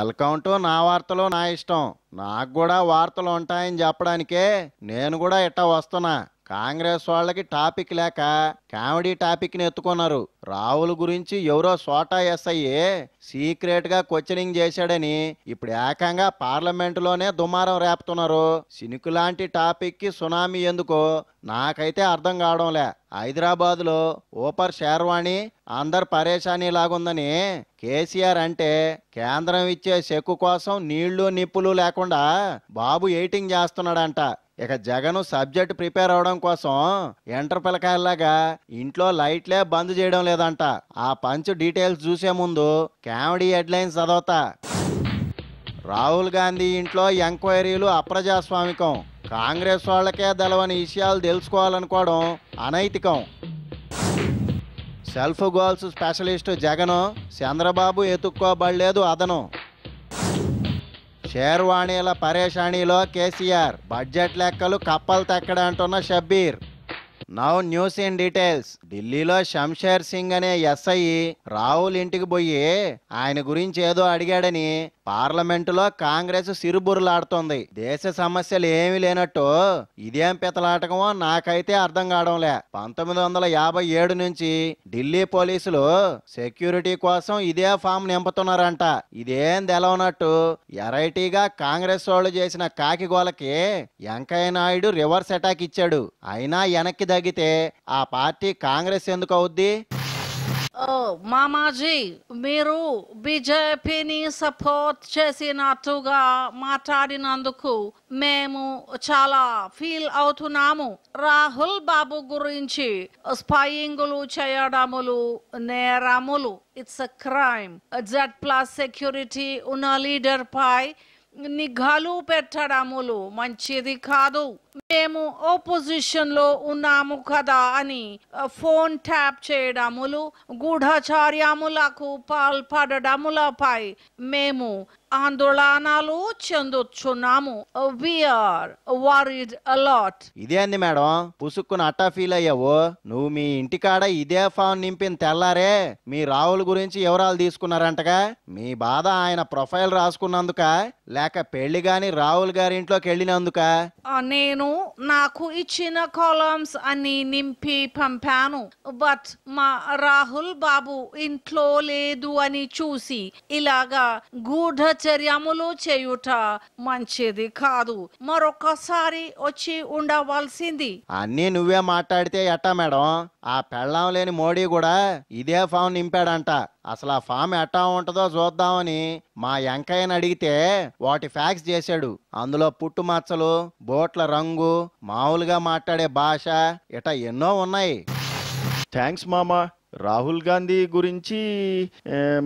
ఎల్కౌంటు నా వార్తలు నా ఇష్టం నాకు కూడా వార్తలు ఉంటాయని చెప్పడానికే నేను కూడా ఇట్టా వస్తున్నా కాంగ్రెస్ వాళ్ళకి టాపిక్ లేక కామెడీ టాపిక్ని ఎత్తుకున్నారు రావుల గురించి ఎవరో సోటా ఎస్ఐఏ సీక్రెట్గా క్వశ్చనింగ్ చేశాడని ఇప్పుడు ఏకంగా లోనే దుమారం రేపుతున్నారు సినికు లాంటి టాపిక్కి సునామీ ఎందుకో నాకైతే అర్థం కావడంలే హైదరాబాద్లో ఓపర్ షేర్వాణి అందరు పరేషానీ లాగుందని కేసీఆర్ అంటే కేంద్రం ఇచ్చే చెక్కు కోసం నీళ్లు నిప్పులు లేకుండా బాబు ఎయిటింగ్ చేస్తున్నాడంట ఇక జగన్ సబ్జెక్ట్ ప్రిపేర్ అవడం కోసం ఎంటర్ పిలకాయల్లాగా ఇంట్లో లైట్లే బంద్ చేయడం లేదంట ఆ పంచ్ డీటెయిల్స్ చూసే ముందు కామెడీ హెడ్లైన్స్ చదవతా రాహుల్ గాంధీ ఇంట్లో ఎంక్వైరీలు అప్రజాస్వామికం కాంగ్రెస్ వాళ్ళకే తెలవని విషయాలు తెలుసుకోవాలనుకోవడం అనైతికం సెల్ఫ్ గోల్స్ స్పెషలిస్ట్ జగను చంద్రబాబు ఎత్తుక్కోబడలేదు అదను షేర్వాణీల పరేషాణిలో కేసీఆర్ బడ్జెట్ లెక్కలు కప్పలు తెక్కడంటున్న Shabbir now news in details ఢిల్లీలో శంషేర్ సింగ్ అనే ఎస్ఐ రాహుల్ ఇంటికి పోయి ఆయన గురించి ఏదో అడిగాడని పార్లమెంటులో కాంగ్రెస్ సిరుబురులాడుతోంది దేశ సమస్యలు ఏమీ లేనట్టు ఇదేం పితలాటకమో నాకైతే అర్థం కావడంలే పంతొమ్మిది వందల యాభై ఏడు నుంచి ఢిల్లీ పోలీసులు సెక్యూరిటీ కోసం ఇదే ఫామ్ నింపుతున్నారంట ఇదేం తెలవనట్టు ఎరైటీగా కాంగ్రెస్ వాళ్ళు చేసిన కాకిగోలకి వెంకయ్య నాయుడు రివర్స్ అటాక్ ఇచ్చాడు అయినా వెనక్కి దగ్గర తగ్గితే ఆ పార్టీ కాంగ్రెస్ ఎందుకు అవుద్ది మామాజీ మీరు బీజేపీని సపోర్ట్ చేసినట్టుగా మాట్లాడినందుకు మేము చాలా ఫీల్ అవుతున్నాము రాహుల్ బాబు గురించి స్పయింగులు చేయడములు నేరములు it's a crime Z plus security ఉన్న లీడర్ పై నిఘాలు పెట్టడములు మంచిది కాదు మేము ఓపోజిషన్లో ఉన్నాము కదా అని ఫోన్ ట్యాప్ చేయడములు గూఢచార్యములకు పాల్పడములపై మేము ఆందోళనలు చెందుచున్నాము విఆర్ వారిడ్ అలాట్ ఇదే అండి మేడం పుసుక్కున అట్టా ఫీల్ అయ్యావు నువ్వు మీ ఇంటికాడ ఇదే ఫోన్ నింపిన తెల్లారే మీ రావుల గురించి వివరాలు తీసుకున్నారంటగా మీ బాధ ఆయన ప్రొఫైల్ రాసుకున్నందుక లేక పెళ్లి గాని రాహుల్ గారి ఇంట్లోకి వెళ్ళినందుక నేను నేను నాకు ఇచ్చిన కాలమ్స్ అని నింపి పంపాను బట్ మా రాహుల్ బాబు ఇంట్లో లేదు అని చూసి ఇలాగా గూఢచర్యములు చేయుట మంచిది కాదు మరొకసారి వచ్చి ఉండవలసింది అన్నీ నువ్వే మాట్లాడితే ఎట్టా మేడం ఆ పెళ్ళం లేని మోడీ కూడా ఇదే ఫామ్ నింపాడంట అసలు ఆ ఫామ్ ఎట్టా ఉంటుందో చూద్దామని మా ఎంకయ్యని అడిగితే వాటి ఫ్యాక్స్ చేశాడు అందులో పుట్టుమచ్చలు బోట్ల రంగు మామూలుగా మాట్లాడే భాష ఇట ఎన్నో ఉన్నాయి థ్యాంక్స్ మామా రాహుల్ గాంధీ గురించి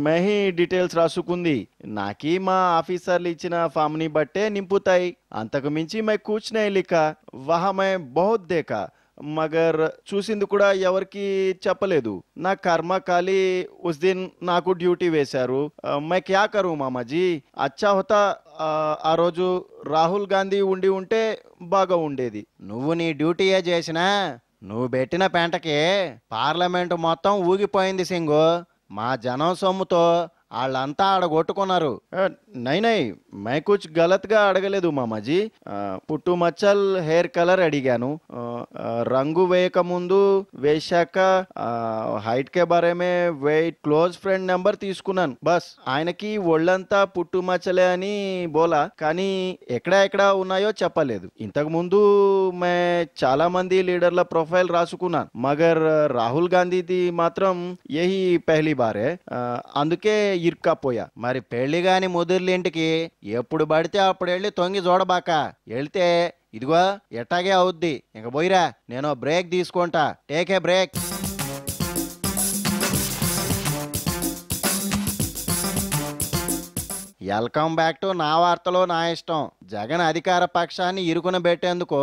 మెహి డీటెయిల్స్ రాసుకుంది నాకీ మా ఆఫీసర్లు ఇచ్చిన ఫామ్ని బట్టే నింపుతాయి అంతకు మించి మై కూర్చున్నాయి లిక వహ మై బహుత్ మగర్ చూసింది కూడా ఎవరికి చెప్పలేదు నా కర్మ ఖాళీ ఉస్ దిన్ నాకు డ్యూటీ వేశారు మై క్యా కరు మామాజీ అచ్చా హోతా ఆ రోజు రాహుల్ గాంధీ ఉండి ఉంటే బాగా ఉండేది నువ్వు నీ డ్యూటీయే చేసినా నువ్వు పెట్టిన పెంటకి పార్లమెంటు మొత్తం ఊగిపోయింది సింగు మా జనం సొమ్ముతో వాళ్ళంతా ఆడ కొట్టుకున్నారు నైనై మైకూచ్ గలత్గా అడగలేదు మామాజీ పుట్టు మచ్చల్ హెయిర్ కలర్ అడిగాను రంగు వేయక ముందు వేశాక హైట్ కే బారేమే వెయిట్ క్లోజ్ ఫ్రెండ్ నెంబర్ తీసుకున్నాను బస్ ఆయనకి ఒళ్ళంతా పుట్టు మచ్చలే అని బోలా కానీ ఎక్కడ ఎక్కడ ఉన్నాయో చెప్పలేదు ఇంతకు ముందు మే చాలా మంది లీడర్ల ప్రొఫైల్ రాసుకున్నాను మగర్ రాహుల్ గాంధీది మాత్రం ఏహి పెహ్లీ బారే అందుకే ఇరుక్కపోయా మరి పెళ్లి గాని ముదిర్లింటికి ఎప్పుడు పడితే అప్పుడు వెళ్ళి తొంగి చూడబాక వెళ్తే ఇదిగో ఎట్టాగే అవుద్ది ఇంక పోయిరా నేను బ్రేక్ తీసుకుంటా take a break welcome back to నా వార్తలో నా ఇష్టం జగన్ అధికార పక్షాన్ని ఇరుకున పెట్టేందుకు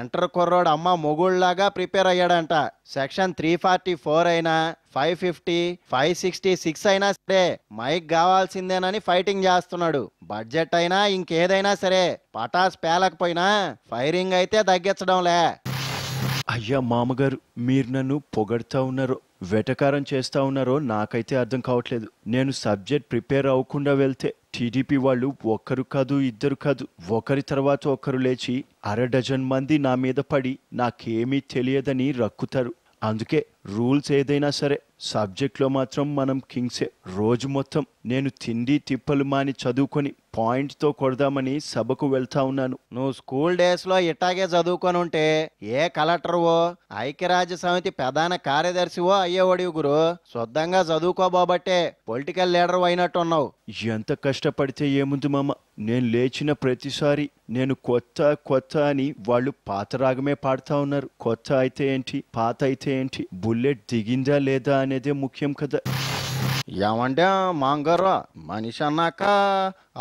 ఎంటర్ కుర్రోడు అమ్మ మొగుళ్లాగా ప్రిపేర్ అయ్యాడంట సెక్షన్ త్రీ ఫార్టీ ఫోర్ అయినా five fifty five sixty six అయినా సరే మైక్ కావాల్సిందేనని ఫైటింగ్ చేస్తున్నాడు బడ్జెట్ అయినా ఇంకేదైనా సరే పటాస్ పేలకపోయినా ఫైరింగ్ అయితే తగ్గించడంలే అయ్యా మామగారు మీరు నన్ను పొగడుతూ ఉన్నారో వెటకారం చేస్తా ఉన్నారో నాకైతే అర్థం కావట్లేదు నేను సబ్జెక్ట్ ప్రిపేర్ అవ్వకుండా వెళ్తే టీడీపీ వాళ్ళు ఒక్కరు కాదు ఇద్దరు కాదు ఒకరి తర్వాత ఒకరు లేచి అర డజన్ మంది నా మీద పడి నాకేమీ తెలియదని రక్కుతారు అందుకే రూల్స్ ఏదైనా సరే సబ్జెక్ట్లో మాత్రం మనం కింగ్సే రోజు మొత్తం నేను తిండి తిప్పలు మాని చదువుకొని పాయింట్తో కొడదామని సభకు వెళ్తా ఉన్నాను నువ్వు స్కూల్ డేస్లో ఇట్టాగే చదువుకొని ఉంటే ఏ కలెక్టర్వో ఐక్యరాజ్య సమితి ప్రధాన కార్యదర్శివో అయ్యేవాడివి గురు శుద్ధంగా చదువుకోబోబట్టే పొలిటికల్ లీడర్ అయినట్టున్నావు ఎంత కష్టపడితే ఏముంది మామ నేను లేచిన ప్రతిసారి నేను కొత్త కొత్త అని వాళ్ళు పాత రాగమే పాడుతా ఉన్నారు కొత్త అయితే ఏంటి పాత అయితే ఏంటి బుల్లెట్ దిగిందా లేదా అనేది ముఖ్యం కదా ఏమంటే మాంగారా మనిషి అన్నాక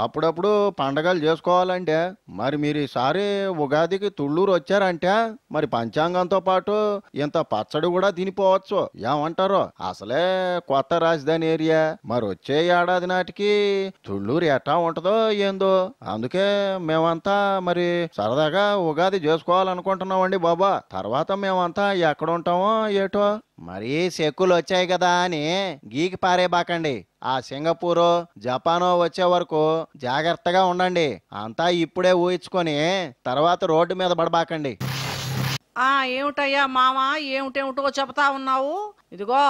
అప్పుడప్పుడు పండగలు చేసుకోవాలంటే మరి మీరు ఈసారి ఉగాదికి తుళ్ళూరు వచ్చారంటే మరి పంచాంగంతో పాటు ఇంత పచ్చడి కూడా తినిపోవచ్చు ఏమంటారు అసలే కొత్త రాజధాని ఏరియా మరి వచ్చే ఏడాది నాటికి తుళ్ళూరు ఎట్టా ఉంటుందో ఏందో అందుకే మేమంతా మరి సరదాగా ఉగాది చేసుకోవాలనుకుంటున్నామండి బాబా తర్వాత మేమంతా ఎక్కడ ఉంటామో ఏటో మరీ చెక్కులు వచ్చాయి కదా అని గీకి పారేబాకండి ఆ సింగపూరు జపానో వచ్చే వరకు జాగ్రత్తగా ఉండండి అంతా ఇప్పుడే ఊహించుకొని తర్వాత రోడ్డు మీద పడబాకండి ఆ ఏమిటయ్యా మామ ఏమిటేమిటో చెప్తా ఉన్నావు ఇదిగో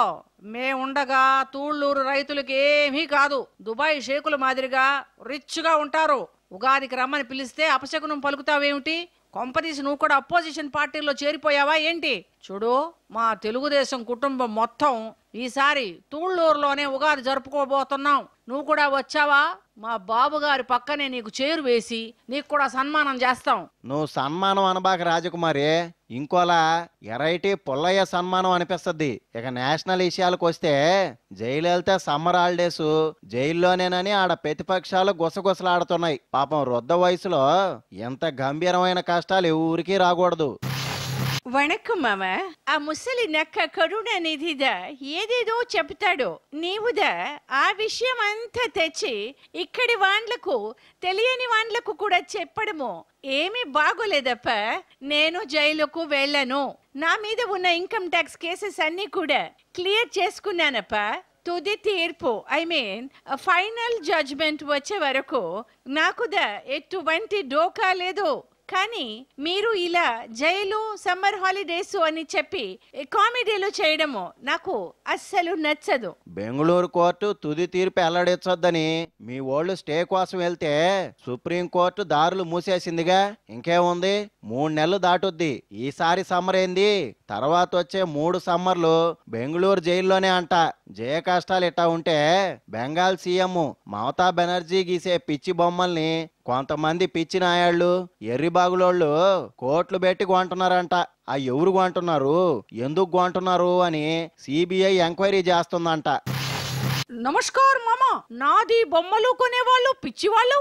మేముండగా తూళ్ళూరు రైతులకి ఏమీ కాదు దుబాయ్ షేకుల మాదిరిగా రిచ్గా ఉంటారు ఉగాదికి రమ్మని పిలిస్తే అపశకునం పలుకుతావేమిటి కొంపదీస్ నువ్వు కూడా అపోజిషన్ పార్టీలో చేరిపోయావా ఏంటి చూడు మా తెలుగుదేశం కుటుంబం మొత్తం ఈసారి తూళ్ళూరులోనే ఉగాది జరుపుకోబోతున్నాం నువ్వు కూడా వచ్చావా మా బాబుగారి పక్కనే నీకు చేరు వేసి నీకు కూడా సన్మానం చేస్తాం నువ్వు సన్మానం అనబాక రాజకుమారి ఇంకోలా ఎరైటీ పుల్లయ్య సన్మానం అనిపిస్తుంది ఇక నేషనల్ విషయాలకు వస్తే జైలలిత సమ్మర్ హాలిడేస్ జైల్లోనేనని ఆడ ప్రతిపక్షాలు గుసగుసలాడుతున్నాయి పాపం వృద్ధ వయసులో ఎంత గంభీరమైన కష్టాలు ఊరికి రాకూడదు వణకం మామ ఆ ముసలి నక్క కరుణ నిధిదా ఏదేదో చెప్తాడో నీవుదా ఆ విషయం అంతా తెచ్చి ఇక్కడి వాండ్లకు తెలియని వాండ్లకు కూడా చెప్పడము ఏమీ బాగోలేదప్ప నేను జైలుకు వెళ్ళను నా మీద ఉన్న ఇన్కమ్ ట్యాక్స్ కేసెస్ అన్ని కూడా క్లియర్ చేసుకున్నానప్ప తుది తీర్పు ఐ మీన్ ఫైనల్ జడ్జ్మెంట్ వచ్చే వరకు నాకుదా ఎటువంటి డోకా లేదు కానీ మీరు ఇలా జైలు సమ్మర్ హాలిడేస్ అని చెప్పి కామెడీలు చేయడము నాకు అస్సలు నచ్చదు బెంగళూరు కోర్టు తుది తీర్పు వెల్లడించొద్దని మీ వాళ్ళు స్టే కోసం వెళ్తే సుప్రీం కోర్టు దారులు మూసేసిందిగా ఇంకేముంది మూడు నెలలు దాటుద్ది ఈసారి సమ్మర్ ఏంది తర్వాత వచ్చే మూడు సమ్మర్లు బెంగళూరు జైల్లోనే అంట జయ కష్టాలు ఇట్టా ఉంటే బెంగాల్ సీఎం మమతా బెనర్జీ గీసే పిచ్చి బొమ్మల్ని కొంతమంది పిచ్చి నాయాళ్ళు ఎర్రిబాగులోళ్ళు కోట్లు పెట్టి కొంటున్నారంట ఆ ఎవరు కొంటున్నారు ఎందుకు కొంటున్నారు అని సిబిఐ ఎంక్వైరీ చేస్తుందంట నమస్కారం మామ నాది బొమ్మలు కొనేవాళ్ళు పిచ్చివాళ్ళు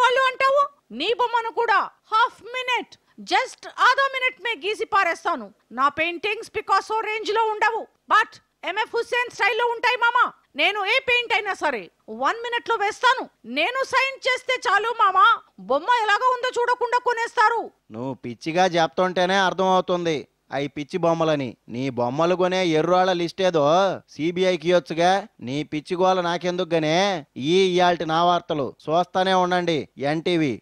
వాళ్ళు అంటావు నీ బొమ్మను కూడా హాఫ్ మినిట్ జస్ట్ ఆధో మినిట్ మే గీసి పారేస్తాను నా పెయింటింగ్స్ పికాసో రేంజ్ లో ఉండవు బట్ ఎంఎఫ్ హుస్సేన్ స్టైల్లో ఉంటాయి మామా నేను ఏ పెయింట్ అయినా సరే వన్ మినిట్ లో వేస్తాను నేను సైన్ చేస్తే చాలు మామా బొమ్మ ఎలాగో ఉందో చూడకుండా కొనేస్తారు నువ్వు పిచ్చిగా చెప్తుంటేనే అవుతుంది అవి పిచ్చి బొమ్మలని నీ బొమ్మలు కొనే ఎర్రాళ్ళ లిస్ట్ ఏదో సిబిఐకి ఇవ్వచ్చుగా నీ పిచ్చి గోల నాకెందుకు గానే ఈ ఇయాల్టి నా వార్తలు చూస్తానే ఉండండి ఎన్టీవీ